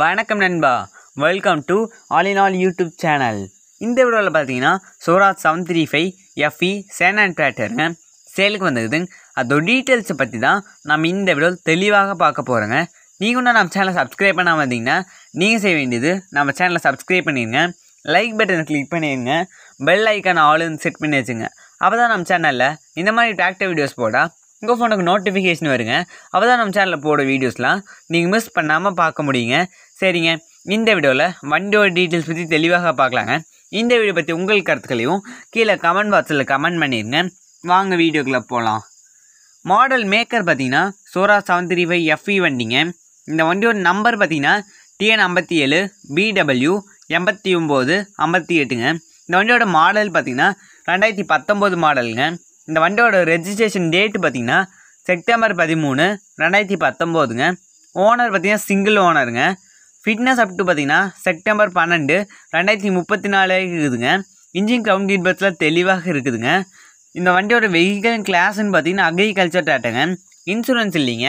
வணக்கம் நண்பா welcome to all in all YouTube channel இந்த வீடியோவில் பார்த்தீங்கன்னா Swaraj seven three five FE சேன் அண்ட் ட்ராக்டருங்க சேலுக்கு வந்தது அதோட டீட்டெயில்ஸை பற்றி தான் நம்ம இந்த வீடியோவில் தெளிவாக பார்க்க போகிறோங்க நீங்கள் நம்ம சேனலை சப்ஸ்கிரைப் பண்ணாமல் வந்தீங்கன்னா நீங்கள் செய்ய வேண்டியது நம்ம சேனலை சப்ஸ்கிரைப் பண்ணிடுங்க லைக் பட்டனை கிளிக் பண்ணிடுங்க பெல் ஐக்கான் ஆளுன்னு செட் பண்ணி வச்சுங்க அப்போ தான் நம்ம சேனலில் இந்த மாதிரி டிராக்டர் வீடியோஸ் போட உங்கள் ஃபோனுக்கு நோட்டிஃபிகேஷன் வருங்க அப்போ தான் நம்ம சேனலில் போட வீடியோஸ்லாம் நீங்கள் மிஸ் பண்ணாமல் பார்க்க முடியுங்க சரிங்க இந்த வீடியோவில் வண்டியோட டீட்டெயில்ஸ் பற்றி தெளிவாக பார்க்கலாங்க இந்த வீடியோ பற்றி உங்கள் கருத்துக்களையும் கீழே கமெண்ட் பாக்ஸில் கமெண்ட் பண்ணிடுங்க வாங்க வீடியோக்குள்ளே போகலாம் மாடல் மேக்கர் பார்த்தீங்கன்னா Swaraj seven three five FE வண்டிங்க இந்த வண்டியோட நம்பர் பார்த்தீங்கன்னா டிஎன் ஐம்பத்தி ஏழு பிடபிள்யூ எண்பத்தி ஒம்பது ஐம்பத்தி எட்டுங்க இந்த வண்டியோட மாடல் பார்த்திங்கன்னா ரெண்டாயிரத்தி பத்தொம்போது மாடலுங்க இந்த வண்டியோட ரெஜிஸ்ட்ரேஷன் டேட்டு பார்த்திங்கன்னா செப்டம்பர் பதிமூணு ரெண்டாயிரத்தி பத்தொம்போதுங்க ஓனர் பார்த்திங்கன்னா சிங்கிள் ஓனருங்க ஃபிட்னஸ் அப்டு பார்த்திங்கன்னா செப்டம்பர் பன்னெண்டு ரெண்டாயிரத்தி முப்பத்தி நாலு இருக்குதுங்க இன்ஜின் கவுண்ட் பஸ்ஸில் தெளிவாக இருக்குதுங்க இந்த வண்டியோட வெஹிக்கல் கிளாஸ்ன்னு பார்த்தீங்கன்னா அக்ரிகல்ச்சர் டேட்டங்க இன்சூரன்ஸ் இல்லைங்க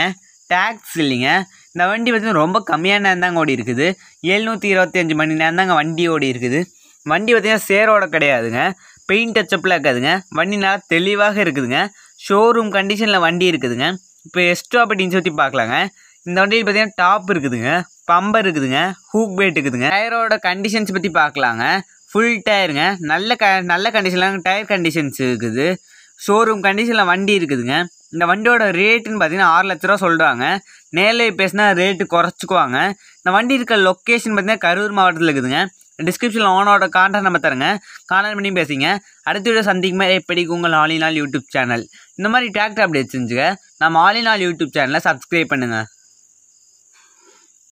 டேக்ஸ் இல்லைங்க இந்த வண்டி பார்த்திங்கன்னா ரொம்ப கம்மியான நேரம் தாங்க ஓடி இருக்குது எழுநூற்றி அஞ்சு மணி நேரம் தாங்க வண்டி ஓடி இருக்குது வண்டி பார்த்திங்கன்னா சேரோட கிடையாதுங்க பெயிண்ட் டச்சப்பில் இருக்காதுங்க வண்டி நல்லா தெளிவாக இருக்குதுங்க ஷோரூம் கண்டிஷனில் வண்டி இருக்குதுங்க இப்போ எஸ்டோ அப்படின்னு சொல்லி பார்க்கலாங்க இந்த வண்டியில் பார்த்தீங்கன்னா டாப் இருக்குதுங்க பம்பர் இருக்குதுங்க ஹூக் பேட் இருக்குதுங்க டயரோட கண்டிஷன்ஸ் பற்றி பார்க்கலாங்க ஃபுல் டயருங்க நல்ல க நல்ல கண்டிஷனில் டயர் கண்டிஷன்ஸ் இருக்குது ஷோரூம் கண்டிஷனில் வண்டி இருக்குதுங்க இந்த வண்டியோட ரேட்டுன்னு பார்த்தீங்கன்னா ஆறு லட்ச ரூபா சொல்கிறாங்க நேரில் பேசினா ரேட்டு குறைச்சிக்குவாங்க இந்த வண்டி இருக்க லொக்கேஷன் பார்த்தீங்கன்னா கரூர் மாவட்டத்தில் இருக்குதுங்க டிஸ்கிரிப்ஷனில் ஓனோட காண்டாக்ட் நம்ம தருங்க காண்டாக்ட் பண்ணி பேசிங்க அடுத்த வீடியோ சந்திக்கும் மாதிரி எப்படி உங்கள் நாள் யூடியூப் சேனல் இந்த மாதிரி டிராக்டர் அப்டேட் செஞ்சுங்க நம்ம நாள் யூடியூப் சேனலை சப்ஸ்கிரைப் பண்ணுங்கள்